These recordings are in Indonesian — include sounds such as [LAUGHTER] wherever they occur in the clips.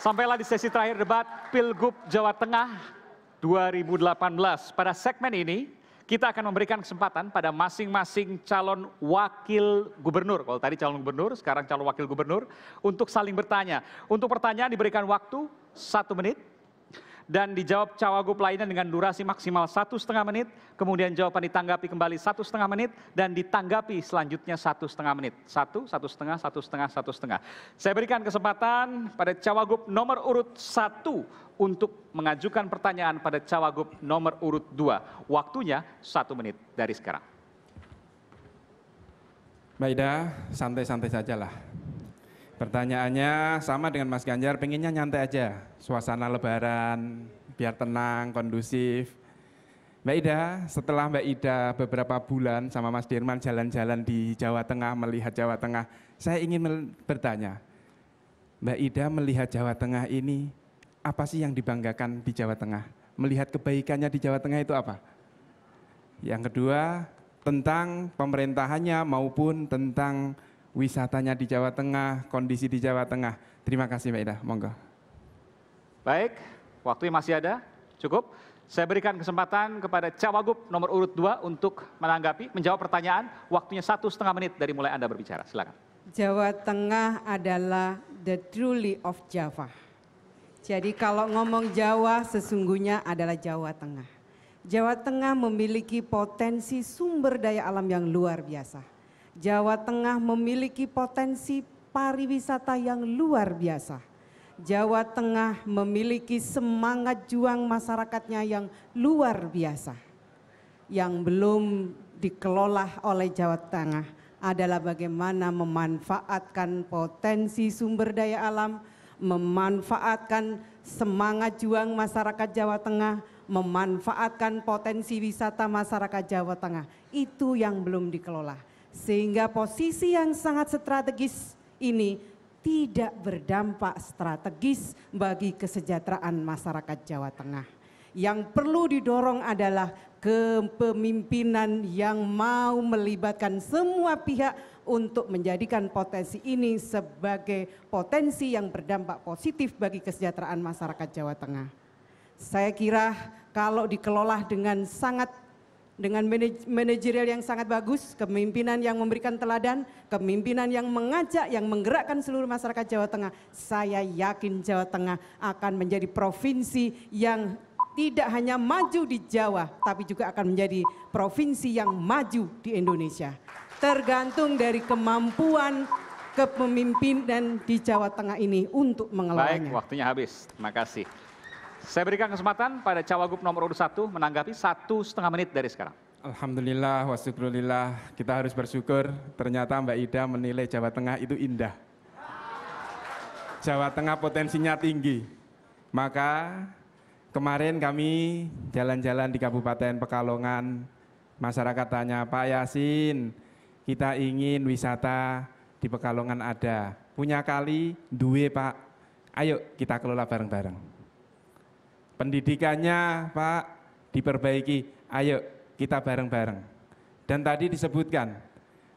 Sampailah di sesi terakhir debat Pilgub Jawa Tengah 2018. Pada segmen ini kita akan memberikan kesempatan pada masing-masing calon wakil gubernur. Kalau tadi calon gubernur, sekarang calon wakil gubernur untuk saling bertanya. Untuk pertanyaan diberikan waktu satu menit dan dijawab cawagup lainnya dengan durasi maksimal satu setengah menit, kemudian jawaban ditanggapi kembali satu setengah menit dan ditanggapi selanjutnya satu setengah menit. Satu, satu setengah, satu setengah, satu setengah. Saya berikan kesempatan pada cawagup nomor urut satu untuk mengajukan pertanyaan pada cawagup nomor urut dua. Waktunya satu menit dari sekarang. Mbak santai-santai sajalah. Pertanyaannya sama dengan Mas Ganjar, pengennya nyantai aja, suasana lebaran, biar tenang, kondusif. Mbak Ida, setelah Mbak Ida beberapa bulan sama Mas Dirman jalan-jalan di Jawa Tengah, melihat Jawa Tengah, saya ingin bertanya, Mbak Ida melihat Jawa Tengah ini, apa sih yang dibanggakan di Jawa Tengah? Melihat kebaikannya di Jawa Tengah itu apa? Yang kedua, tentang pemerintahannya maupun tentang wisatanya di Jawa Tengah, kondisi di Jawa Tengah. Terima kasih Mbak Ida, monggo. Baik, waktunya masih ada, cukup. Saya berikan kesempatan kepada Cawagup nomor urut 2 untuk menanggapi, menjawab pertanyaan. Waktunya satu setengah menit dari mulai Anda berbicara, silakan. Jawa Tengah adalah the truly of Java. Jadi kalau ngomong Jawa sesungguhnya adalah Jawa Tengah. Jawa Tengah memiliki potensi sumber daya alam yang luar biasa Jawa Tengah memiliki potensi pariwisata yang luar biasa. Jawa Tengah memiliki semangat juang masyarakatnya yang luar biasa. Yang belum dikelola oleh Jawa Tengah adalah bagaimana memanfaatkan potensi sumber daya alam, memanfaatkan semangat juang masyarakat Jawa Tengah, memanfaatkan potensi wisata masyarakat Jawa Tengah. Itu yang belum dikelola. Sehingga posisi yang sangat strategis ini tidak berdampak strategis bagi kesejahteraan masyarakat Jawa Tengah. Yang perlu didorong adalah kepemimpinan yang mau melibatkan semua pihak untuk menjadikan potensi ini sebagai potensi yang berdampak positif bagi kesejahteraan masyarakat Jawa Tengah. Saya kira kalau dikelola dengan sangat dengan manajerial yang sangat bagus, kepemimpinan yang memberikan teladan, kepemimpinan yang mengajak, yang menggerakkan seluruh masyarakat Jawa Tengah. Saya yakin Jawa Tengah akan menjadi provinsi yang tidak hanya maju di Jawa, tapi juga akan menjadi provinsi yang maju di Indonesia. Tergantung dari kemampuan kepemimpinan di Jawa Tengah ini untuk mengelolanya. Baik, waktunya habis. Terima kasih. Saya berikan kesempatan pada cawagup nomor urut satu menanggapi satu setengah menit dari sekarang. Alhamdulillah, Wassalamualaikum. kita harus bersyukur ternyata Mbak Ida menilai Jawa Tengah itu indah. Jawa Tengah potensinya tinggi. Maka kemarin kami jalan-jalan di Kabupaten Pekalongan, masyarakat tanya, Pak Yasin, kita ingin wisata di Pekalongan ada. Punya kali, duwe Pak, ayo kita kelola bareng-bareng pendidikannya Pak diperbaiki. Ayo kita bareng-bareng. Dan tadi disebutkan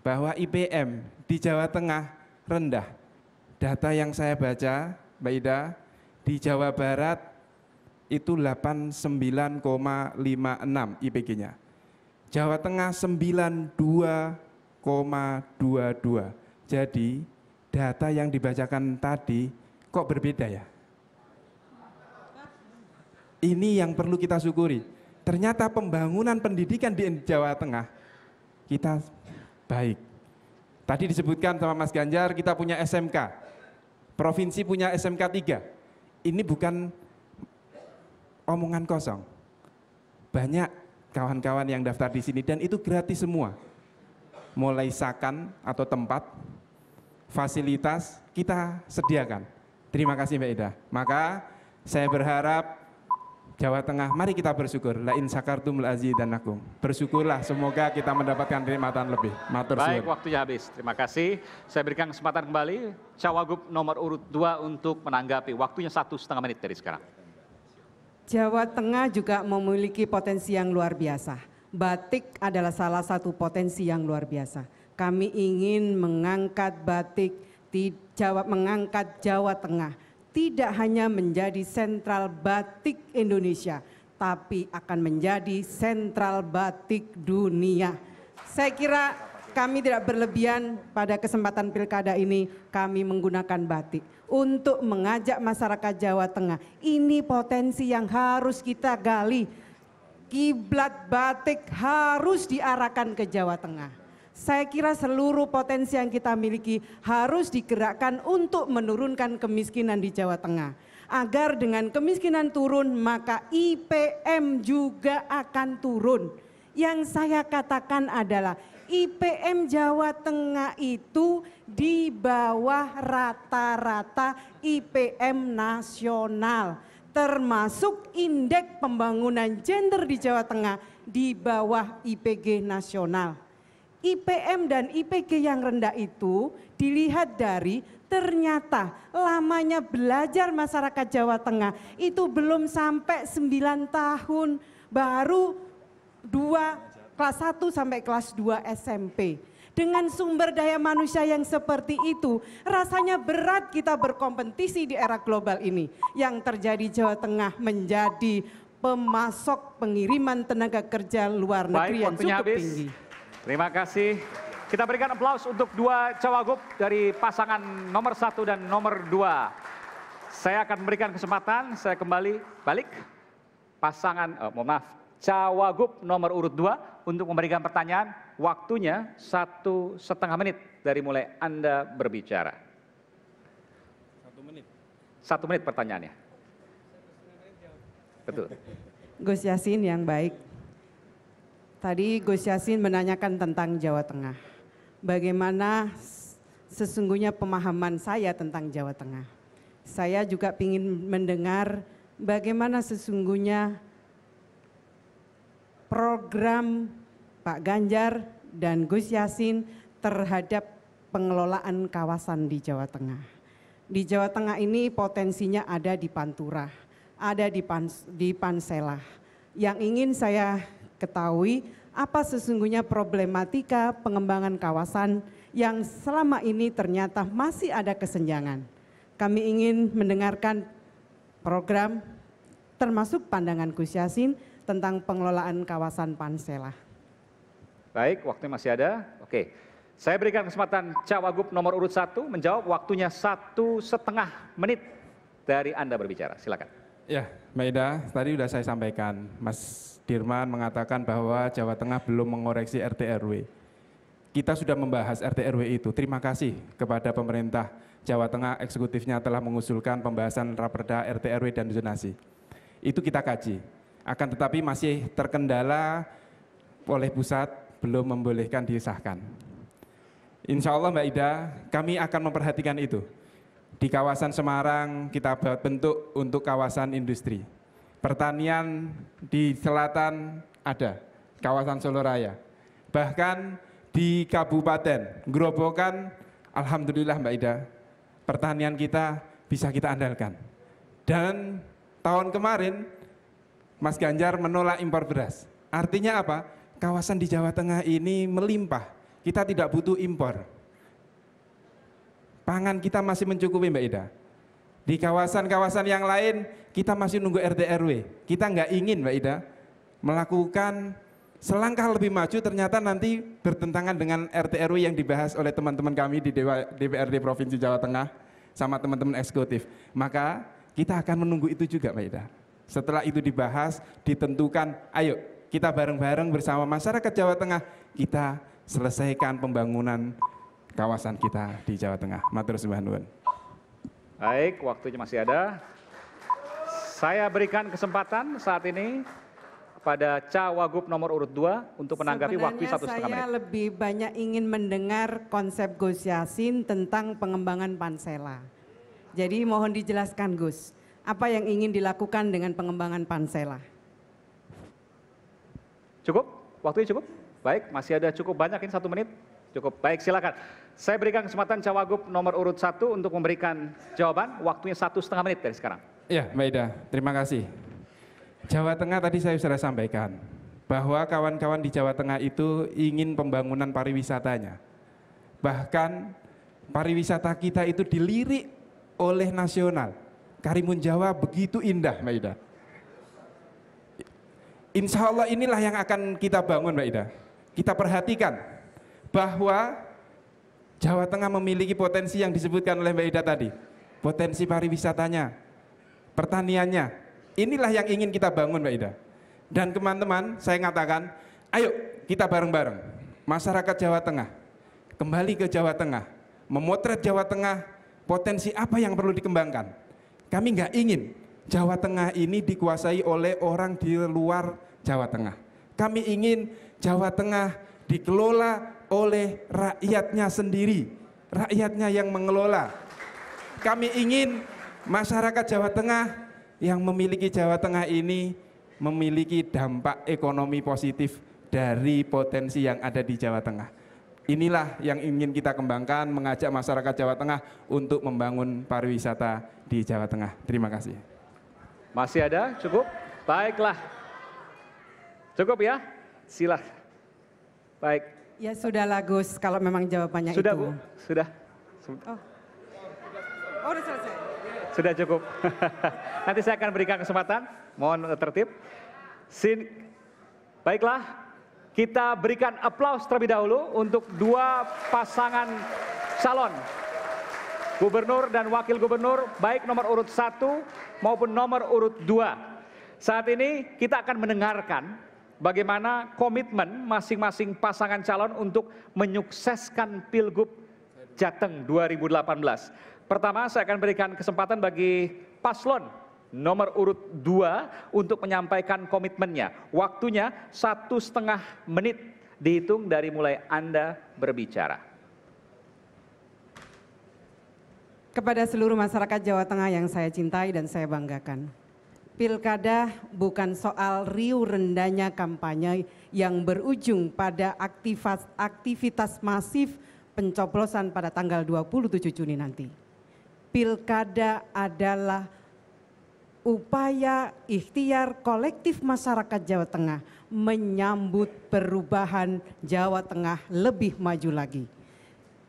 bahwa IPM di Jawa Tengah rendah. Data yang saya baca, Mbak Ida, di Jawa Barat itu 89,56 IPG-nya. Jawa Tengah 92,22. Jadi data yang dibacakan tadi kok berbeda ya? Ini yang perlu kita syukuri. Ternyata pembangunan pendidikan di Jawa Tengah kita baik. Tadi disebutkan sama Mas Ganjar kita punya SMK. Provinsi punya SMK 3. Ini bukan omongan kosong. Banyak kawan-kawan yang daftar di sini dan itu gratis semua. Mulai sakan atau tempat, fasilitas kita sediakan. Terima kasih Mbak Ida. Maka saya berharap Jawa Tengah, mari kita bersyukur. La in sakartum aziz dan akum. Bersyukurlah, semoga kita mendapatkan kenikmatan lebih. Matur Baik, suhur. waktunya habis. Terima kasih. Saya berikan kesempatan kembali Cawagup nomor urut dua untuk menanggapi. Waktunya satu setengah menit dari sekarang. Jawa Tengah juga memiliki potensi yang luar biasa. Batik adalah salah satu potensi yang luar biasa. Kami ingin mengangkat batik, di Jawa, mengangkat Jawa Tengah tidak hanya menjadi sentral batik Indonesia, tapi akan menjadi sentral batik dunia. Saya kira kami tidak berlebihan pada kesempatan pilkada ini kami menggunakan batik untuk mengajak masyarakat Jawa Tengah. Ini potensi yang harus kita gali. Kiblat batik harus diarahkan ke Jawa Tengah saya kira seluruh potensi yang kita miliki harus digerakkan untuk menurunkan kemiskinan di Jawa Tengah. Agar dengan kemiskinan turun, maka IPM juga akan turun. Yang saya katakan adalah IPM Jawa Tengah itu di bawah rata-rata IPM nasional termasuk indeks pembangunan gender di Jawa Tengah di bawah IPG nasional. IPM dan IPG yang rendah itu dilihat dari ternyata lamanya belajar masyarakat Jawa Tengah itu belum sampai 9 tahun baru 2 kelas 1 sampai kelas 2 SMP. Dengan sumber daya manusia yang seperti itu, rasanya berat kita berkompetisi di era global ini. Yang terjadi Jawa Tengah menjadi pemasok pengiriman tenaga kerja luar negeri Baik, yang cukup habis. tinggi. Terima kasih. Kita berikan aplaus untuk dua cawagup dari pasangan nomor satu dan nomor dua. Saya akan memberikan kesempatan, saya kembali balik pasangan, oh, mohon maaf, cawagup nomor urut dua untuk memberikan pertanyaan. Waktunya satu setengah menit dari mulai Anda berbicara. Satu menit. Satu menit pertanyaannya. Betul. Gus Yasin yang baik. Tadi Gus Yassin menanyakan tentang Jawa Tengah. Bagaimana sesungguhnya pemahaman saya tentang Jawa Tengah. Saya juga ingin mendengar bagaimana sesungguhnya program Pak Ganjar dan Gus Yassin terhadap pengelolaan kawasan di Jawa Tengah. Di Jawa Tengah ini potensinya ada di Pantura, ada di Pansela. Yang ingin saya ketahui apa sesungguhnya problematika pengembangan kawasan yang selama ini ternyata masih ada kesenjangan. Kami ingin mendengarkan program termasuk pandangan Gus Yasin tentang pengelolaan kawasan Pansela. Baik, waktu masih ada. Oke, saya berikan kesempatan Cawagup nomor urut satu menjawab waktunya satu setengah menit dari Anda berbicara. Silakan. Ya, Maeda, tadi sudah saya sampaikan, Mas Dirman mengatakan bahwa Jawa Tengah belum mengoreksi RT RW. Kita sudah membahas RT RW itu. Terima kasih kepada pemerintah Jawa Tengah eksekutifnya telah mengusulkan pembahasan raperda RT RW dan zonasi. Itu kita kaji. Akan tetapi masih terkendala oleh pusat belum membolehkan disahkan. Insya Allah Mbak Ida, kami akan memperhatikan itu. Di kawasan Semarang kita bentuk untuk kawasan industri pertanian di selatan ada, kawasan Solo Raya. Bahkan di Kabupaten Gerobokan, Alhamdulillah Mbak Ida, pertanian kita bisa kita andalkan. Dan tahun kemarin Mas Ganjar menolak impor beras. Artinya apa? Kawasan di Jawa Tengah ini melimpah. Kita tidak butuh impor. Pangan kita masih mencukupi Mbak Ida. Di kawasan-kawasan yang lain kita masih nunggu RT RW. Kita nggak ingin Mbak Ida melakukan selangkah lebih maju ternyata nanti bertentangan dengan RT RW yang dibahas oleh teman-teman kami di Dewa, DPRD Provinsi Jawa Tengah sama teman-teman eksekutif. Maka kita akan menunggu itu juga Mbak Ida. Setelah itu dibahas, ditentukan, ayo kita bareng-bareng bersama masyarakat Jawa Tengah kita selesaikan pembangunan kawasan kita di Jawa Tengah. Matur subhanallah. Baik, waktunya masih ada. Saya berikan kesempatan saat ini kepada Cawagup nomor urut 2 untuk menanggapi Sebenarnya waktu satu setengah menit. saya lebih banyak ingin mendengar konsep Gus Yasin tentang pengembangan Pansela. Jadi mohon dijelaskan Gus, apa yang ingin dilakukan dengan pengembangan Pansela? Cukup? Waktunya cukup? Baik, masih ada cukup banyak ini satu menit. Cukup, baik silakan. Saya berikan kesempatan Cawagup nomor urut satu untuk memberikan jawaban. Waktunya satu setengah menit dari sekarang. Ya, Mbak Ida, terima kasih. Jawa Tengah tadi saya sudah sampaikan bahwa kawan-kawan di Jawa Tengah itu ingin pembangunan pariwisatanya. Bahkan pariwisata kita itu dilirik oleh nasional. Karimun Jawa begitu indah, Mbak Ida. Insya Allah inilah yang akan kita bangun, Mbak Ida. Kita perhatikan bahwa Jawa Tengah memiliki potensi yang disebutkan oleh Mbak Ida tadi. Potensi pariwisatanya, pertaniannya. Inilah yang ingin kita bangun Mbak Ida. Dan teman-teman, saya katakan, ayo kita bareng-bareng. Masyarakat Jawa Tengah, kembali ke Jawa Tengah. Memotret Jawa Tengah, potensi apa yang perlu dikembangkan. Kami nggak ingin Jawa Tengah ini dikuasai oleh orang di luar Jawa Tengah. Kami ingin Jawa Tengah dikelola oleh rakyatnya sendiri, rakyatnya yang mengelola. Kami ingin masyarakat Jawa Tengah yang memiliki Jawa Tengah ini memiliki dampak ekonomi positif dari potensi yang ada di Jawa Tengah. Inilah yang ingin kita kembangkan, mengajak masyarakat Jawa Tengah untuk membangun pariwisata di Jawa Tengah. Terima kasih. Masih ada? Cukup? Baiklah. Cukup ya? Silah. Baik. Ya sudah lah Gus, kalau memang jawabannya sudah, itu. Bu. Sudah, Sudah. Oh. oh, sudah selesai. Sudah cukup. [LAUGHS] Nanti saya akan berikan kesempatan, mohon tertib. Sin Baiklah, kita berikan aplaus terlebih dahulu untuk dua pasangan calon. Gubernur dan Wakil Gubernur, baik nomor urut satu maupun nomor urut dua. Saat ini kita akan mendengarkan bagaimana komitmen masing-masing pasangan calon untuk menyukseskan Pilgub Jateng 2018. Pertama saya akan berikan kesempatan bagi paslon nomor urut 2 untuk menyampaikan komitmennya. Waktunya satu setengah menit dihitung dari mulai Anda berbicara. Kepada seluruh masyarakat Jawa Tengah yang saya cintai dan saya banggakan. Pilkada bukan soal riu rendahnya kampanye yang berujung pada aktivitas, aktivitas masif pencoblosan pada tanggal 27 Juni nanti. Pilkada adalah upaya ikhtiar kolektif masyarakat Jawa Tengah menyambut perubahan Jawa Tengah lebih maju lagi.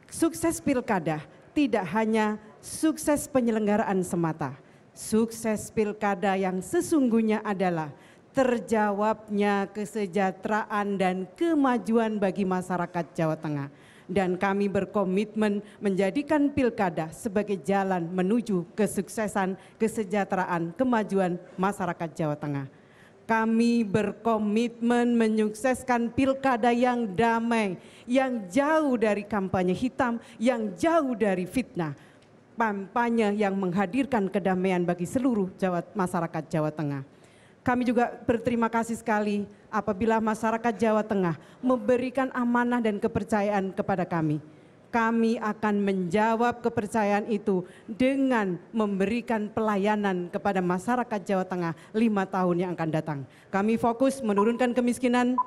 Sukses pilkada tidak hanya sukses penyelenggaraan semata, Sukses pilkada yang sesungguhnya adalah terjawabnya kesejahteraan dan kemajuan bagi masyarakat Jawa Tengah. Dan kami berkomitmen menjadikan pilkada sebagai jalan menuju kesuksesan, kesejahteraan, kemajuan masyarakat Jawa Tengah. Kami berkomitmen menyukseskan pilkada yang damai, yang jauh dari kampanye hitam, yang jauh dari fitnah, kampanye yang menghadirkan kedamaian bagi seluruh Jawa, masyarakat Jawa Tengah. Kami juga berterima kasih sekali apabila masyarakat Jawa Tengah memberikan amanah dan kepercayaan kepada kami. Kami akan menjawab kepercayaan itu dengan memberikan pelayanan kepada masyarakat Jawa Tengah lima tahun yang akan datang. Kami fokus menurunkan kemiskinan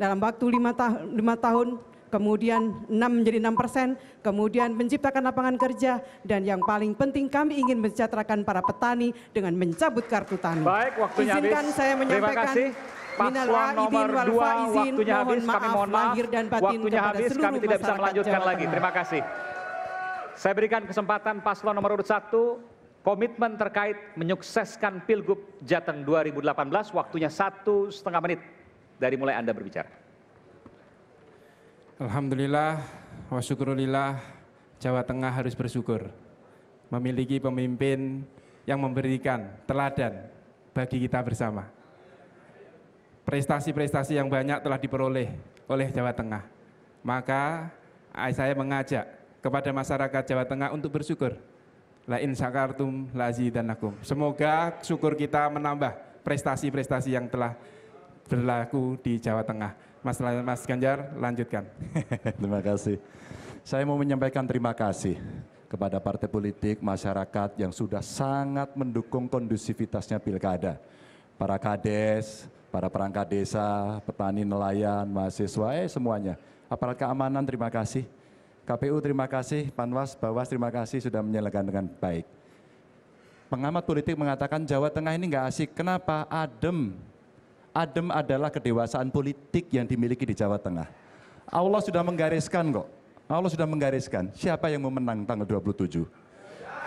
dalam waktu lima, ta lima tahun kemudian 6 menjadi 6 persen, kemudian menciptakan lapangan kerja, dan yang paling penting kami ingin mencatrakan para petani dengan mencabut kartu tani. Baik, waktunya Izinkan habis. saya menyampaikan. Terima kasih. Paslon nomor dua waktunya habis, kami mohon maaf, lahir dan batin waktunya habis, kami tidak bisa melanjutkan Jawa lagi. Terima kasih. Saya berikan kesempatan paslon nomor urut satu, komitmen terkait menyukseskan Pilgub Jateng 2018, waktunya satu setengah menit dari mulai Anda berbicara. Alhamdulillah wa syukurillah Jawa Tengah harus bersyukur memiliki pemimpin yang memberikan teladan bagi kita bersama. Prestasi-prestasi yang banyak telah diperoleh oleh Jawa Tengah. Maka eh, saya mengajak kepada masyarakat Jawa Tengah untuk bersyukur. La in Semoga syukur kita menambah prestasi-prestasi yang telah berlaku di Jawa Tengah. Mas, Mas Ganjar, lanjutkan. [LAUGHS] terima kasih. Saya mau menyampaikan terima kasih kepada partai politik, masyarakat yang sudah sangat mendukung kondusivitasnya pilkada. Para kades, para perangkat desa, petani nelayan, mahasiswa, eh semuanya. Aparat keamanan terima kasih. KPU terima kasih, Panwas, Bawas terima kasih sudah menyelenggarakan dengan baik. Pengamat politik mengatakan Jawa Tengah ini enggak asik. Kenapa? Adem, adem adalah kedewasaan politik yang dimiliki di Jawa Tengah. Allah sudah menggariskan kok. Allah sudah menggariskan siapa yang mau menang tanggal 27.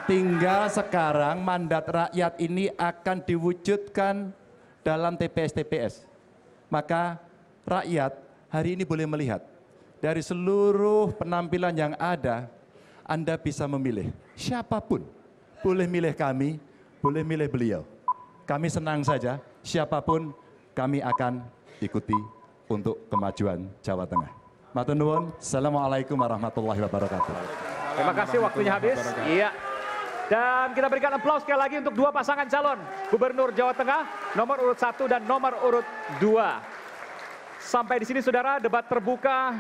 Tinggal sekarang mandat rakyat ini akan diwujudkan dalam TPS-TPS. Maka rakyat hari ini boleh melihat dari seluruh penampilan yang ada, Anda bisa memilih siapapun. Boleh milih kami, boleh milih beliau. Kami senang saja, siapapun kami akan ikuti untuk kemajuan Jawa Tengah. Matur nuwun. Assalamualaikum warahmatullahi wabarakatuh. Terima kasih waktunya habis. Iya. Dan kita berikan aplaus sekali lagi untuk dua pasangan calon Gubernur Jawa Tengah, nomor urut 1 dan nomor urut 2. Sampai di sini saudara debat terbuka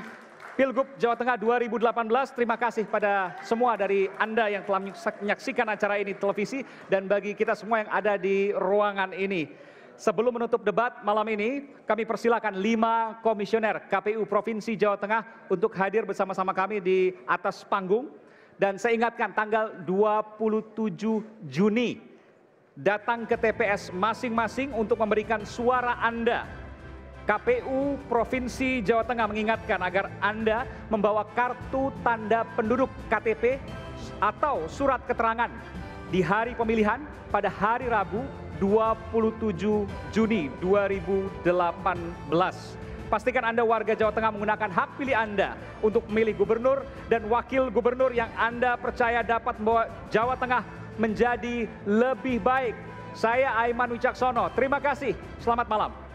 Pilgub Jawa Tengah 2018. Terima kasih pada semua dari Anda yang telah menyaksikan acara ini televisi dan bagi kita semua yang ada di ruangan ini. Sebelum menutup debat malam ini, kami persilakan lima komisioner KPU Provinsi Jawa Tengah untuk hadir bersama-sama kami di atas panggung. Dan saya ingatkan tanggal 27 Juni datang ke TPS masing-masing untuk memberikan suara Anda KPU Provinsi Jawa Tengah mengingatkan agar Anda membawa kartu tanda penduduk KTP atau surat keterangan di hari pemilihan pada hari Rabu 27 Juni 2018. Pastikan Anda warga Jawa Tengah menggunakan hak pilih Anda untuk memilih gubernur dan wakil gubernur yang Anda percaya dapat membawa Jawa Tengah menjadi lebih baik. Saya Aiman Wicaksono, terima kasih. Selamat malam.